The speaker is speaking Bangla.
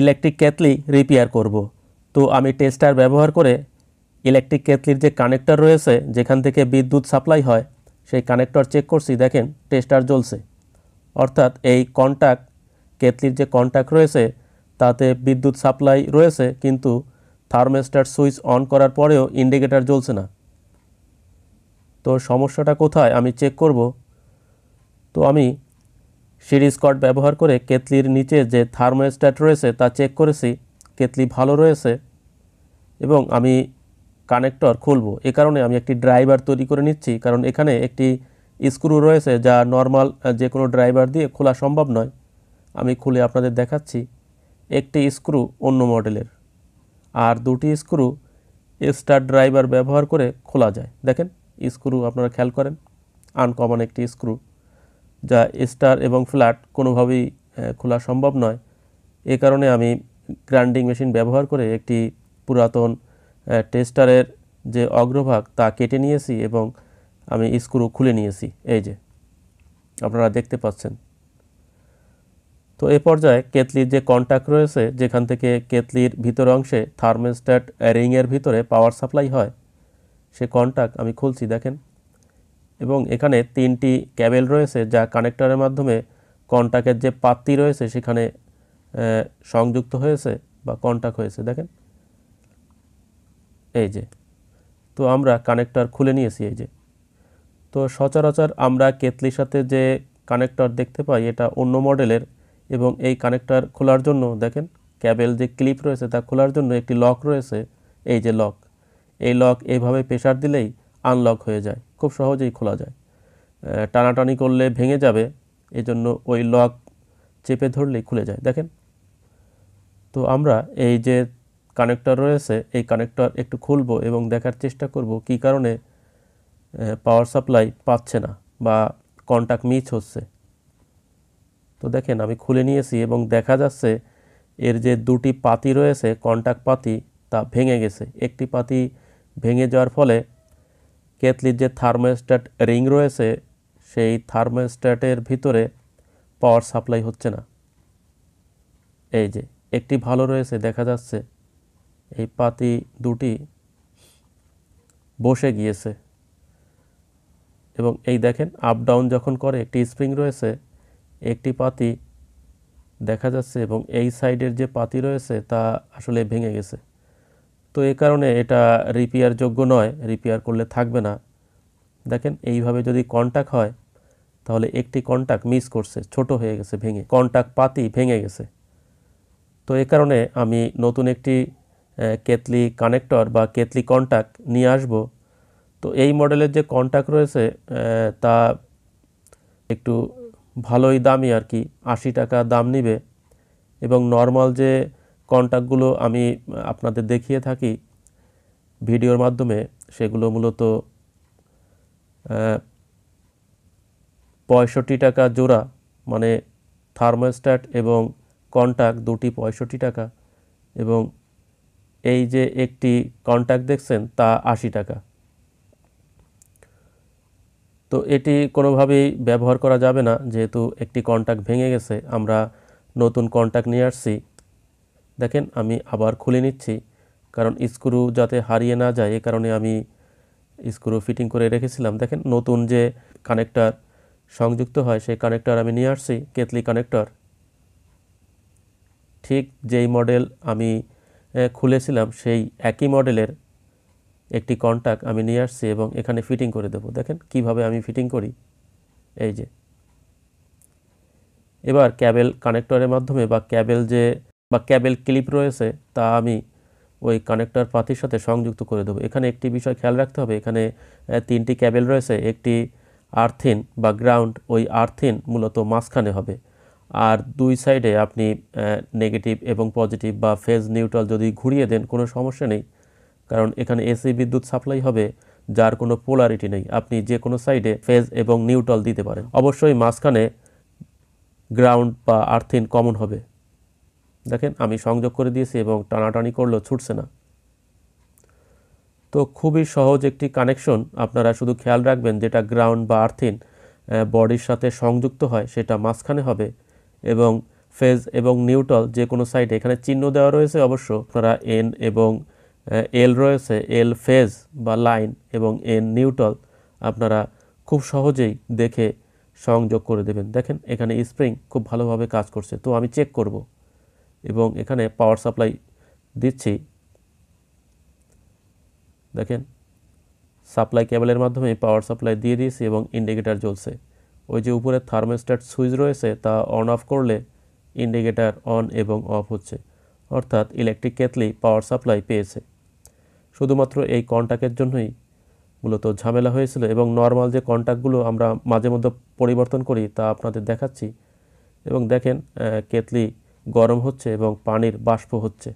ইলেকট্রিক কেতলি রিপেয়ার করব। তো আমি টেস্টার ব্যবহার করে ইলেকট্রিক কেতলির যে কানেক্টর রয়েছে যেখান থেকে বিদ্যুৎ সাপ্লাই হয় সেই কানেক্টর চেক করছি দেখেন টেস্টার জ্বলছে অর্থাৎ এই কন্ট্যাক্ট কেতলির যে কন্ট্যাক্ট রয়েছে তাতে বিদ্যুৎ সাপ্লাই রয়েছে কিন্তু থার্মোস্টার সুইচ অন করার পরেও ইন্ডিকেটার জ্বলছে না তো সমস্যাটা কোথায় আমি চেক করব তো আমি সিরিজ কট ব্যবহার করে কেতলির নিচে যে থার্মোস্ট্যাট রয়েছে তা চেক করেছি কেতলি ভালো রয়েছে এবং আমি কানেক্টর খুলব এ কারণে আমি একটি ড্রাইভার তৈরি করে নিচ্ছি কারণ এখানে একটি স্ক্রু রয়েছে যা নর্মাল যে কোনো ড্রাইভার দিয়ে খোলা সম্ভব নয় আমি খুলে আপনাদের দেখাচ্ছি একটি স্ক্রু অন্য মডেলের আর দুটি স্ক্রু স্টার ড্রাইভার ব্যবহার করে খোলা যায় দেখেন স্ক্রু আপনারা খেয়াল করেন আনকমন একটি স্ক্রু যা স্টার এবং ফ্ল্যাট কোনোভাবেই খোলা সম্ভব নয় এ কারণে আমি গ্রাইন্ডিং মেশিন ব্যবহার করে একটি পুরাতন টেস্টারের যে অগ্রভাগ তা কেটে নিয়েছি এবং আমি স্ক্রু খুলে নিয়েছি এই যে আপনারা দেখতে পাচ্ছেন তো এ পর্যায়ে কেতলির যে কন্ট্যাক্ট রয়েছে যেখান থেকে কেতলির ভিতর অংশে থার্মোস্ট্যাট রিংয়ের ভিতরে পাওয়ার সাপ্লাই হয় সে কন্ট্যাক্ট আমি খুলছি দেখেন এবং এখানে তিনটি ক্যাবেল রয়েছে যা কানেক্টরের মাধ্যমে কন্টাকের যে পাত্তি রয়েছে সেখানে সংযুক্ত হয়েছে বা কন্টাক্ট হয়েছে দেখেন এই যে তো আমরা কানেক্টর খুলে নিয়েছি এই যে তো সচরাচর আমরা কেতলির সাথে যে কানেক্টর দেখতে পাই এটা অন্য মডেলের এবং এই কানেক্টর খোলার জন্য দেখেন ক্যাবেল যে ক্লিপ রয়েছে তা খোলার জন্য একটি লক রয়েছে এই যে লক এই লক এইভাবে প্রেশার দিলেই আনলক হয়ে যায় খুব সহজেই খোলা যায় টানাটানি করলে ভেঙে যাবে এই জন্য ওই লক চেপে ধরলেই খুলে যায় দেখেন তো আমরা এই যে কানেক্টর রয়েছে এই কানেক্টর একটু খুলবো এবং দেখার চেষ্টা করব কি কারণে পাওয়ার সাপ্লাই পাচ্ছে না বা কন্ট্যাক্ট মিস হচ্ছে তো দেখেন আমি খুলে নিয়েছি এবং দেখা যাচ্ছে এর যে দুটি পাতি রয়েছে কন্ট্যাক্ট পাতি তা ভেঙে গেছে একটি পাতি ভেঙে যাওয়ার ফলে কেতলির যে থার্মোস্ট্যাট রিং রয়েছে সেই থার্মোস্ট্যাটের ভিতরে পাওয়ার সাপ্লাই হচ্ছে না এই যে একটি ভালো রয়েছে দেখা যাচ্ছে এই পাতি দুটি বসে গিয়েছে এবং এই দেখেন আপ ডাউন যখন করে একটি স্প্রিং রয়েছে একটি পাতি দেখা যাচ্ছে এবং এই সাইডের যে পাতি রয়েছে তা আসলে ভেঙে গেছে তো এ কারণে এটা রিপেয়ার যোগ্য নয় রিপেয়ার করলে থাকবে না দেখেন এইভাবে যদি কন্ট্যাক্ট হয় তাহলে একটি কন্ট্যাক্ট মিস করছে ছোট হয়ে গেছে ভেঙে কন্ট্যাক্ট পাতি ভেঙে গেছে তো এ কারণে আমি নতুন একটি কেতলি কানেক্টর বা কেতলি কন্ট্যাক্ট নিয়ে আসব তো এই মডেলের যে কন্ট্যাক্ট রয়েছে তা একটু ভালোই দামি আর কি আশি টাকা দাম নিবে এবং নর্মাল যে কন্ট্যাক্টগুলো আমি আপনাদের দেখিয়ে থাকি ভিডিওর মাধ্যমে সেগুলো মূলত পঁয়ষট্টি টাকা জোড়া মানে থার্মোস্ট্যাট এবং কন্ট্যাক্ট দুটি পঁয়ষট্টি টাকা এবং এই যে একটি কন্ট্যাক্ট দেখছেন তা আশি টাকা তো এটি কোনোভাবেই ব্যবহার করা যাবে না যেহেতু একটি কন্ট্যাক্ট ভেঙে গেছে আমরা নতুন কন্ট্যাক্ট নিয়ে আসছি দেখেন আমি আবার খুলে নিচ্ছি কারণ স্ক্রু যাতে হারিয়ে না যায় এ কারণে আমি স্ক্রু ফিটিং করে রেখেছিলাম দেখেন নতুন যে কানেক্টার সংযুক্ত হয় সেই কানেক্টার আমি নিয়ে আসছি কেতলি কানেক্টার ঠিক যেই মডেল আমি খুলেছিলাম সেই একই মডেলের একটি কন্ট্যাক্ট আমি নিয়ে আসছি এবং এখানে ফিটিং করে দেব দেখেন কিভাবে আমি ফিটিং করি এই যে এবার ক্যাবেল কানেক্টরের মাধ্যমে বা ক্যাবেল যে বা ক্যাবেল ক্লিপ রয়েছে তা আমি ওই কানেক্টর পাতির সাথে সংযুক্ত করে দেবো এখানে একটি বিষয় খেয়াল রাখতে হবে এখানে তিনটি ক্যাবেল রয়েছে একটি আর্থিন বা গ্রাউন্ড ওই আর্থিন মূলত মাঝখানে হবে আর দুই সাইডে আপনি নেগেটিভ এবং পজিটিভ বা ফেজ নিউট্রাল যদি ঘুরিয়ে দেন কোনো সমস্যা নেই কারণ এখানে এসি বিদ্যুৎ সাপ্লাই হবে যার কোনো পোলারিটি নেই আপনি যে কোনো সাইডে ফেজ এবং নিউট্রাল দিতে পারেন অবশ্যই মাঝখানে গ্রাউন্ড বা আর্থিন কমন হবে দেখেন আমি সংযোগ করে দিয়েছি এবং টানাটানি করলেও ছুটছে না তো খুবই সহজ একটি কানেকশন আপনারা শুধু খেয়াল রাখবেন যেটা গ্রাউন্ড বা আর্থিন বডির সাথে সংযুক্ত হয় সেটা মাঝখানে হবে এবং ফেজ এবং নিউটল যে কোনো সাইডে এখানে চিহ্ন দেওয়া রয়েছে অবশ্য আপনারা এন এবং এল রয়েছে এল ফেজ বা লাইন এবং এন নিউটল আপনারা খুব সহজেই দেখে সংযোগ করে দেবেন দেখেন এখানে স্প্রিং খুব ভালোভাবে কাজ করছে তো আমি চেক করব এবং এখানে পাওয়ার সাপ্লাই দিচ্ছি দেখেন সাপ্লাই কেবলের মাধ্যমে পাওয়ার সাপ্লাই দিয়ে দিয়েছি এবং ইন্ডিকেটার জ্বলছে ওই যে উপরে থার্মোস্ট্যাট সুইচ রয়েছে তা অন অফ করলে ইন্ডিকেটার অন এবং অফ হচ্ছে অর্থাৎ ইলেকট্রিক কেতলি পাওয়ার সাপ্লাই পেয়েছে শুধুমাত্র এই কন্ট্যাক্টের জন্যই মূলত ঝামেলা হয়েছিল এবং নর্মাল যে কন্ট্যাক্টগুলো আমরা মাঝে মধ্যে পরিবর্তন করি তা আপনাদের দেখাচ্ছি এবং দেখেন কেতলি গরম হচ্ছে এবং পানির বাষ্প হচ্ছে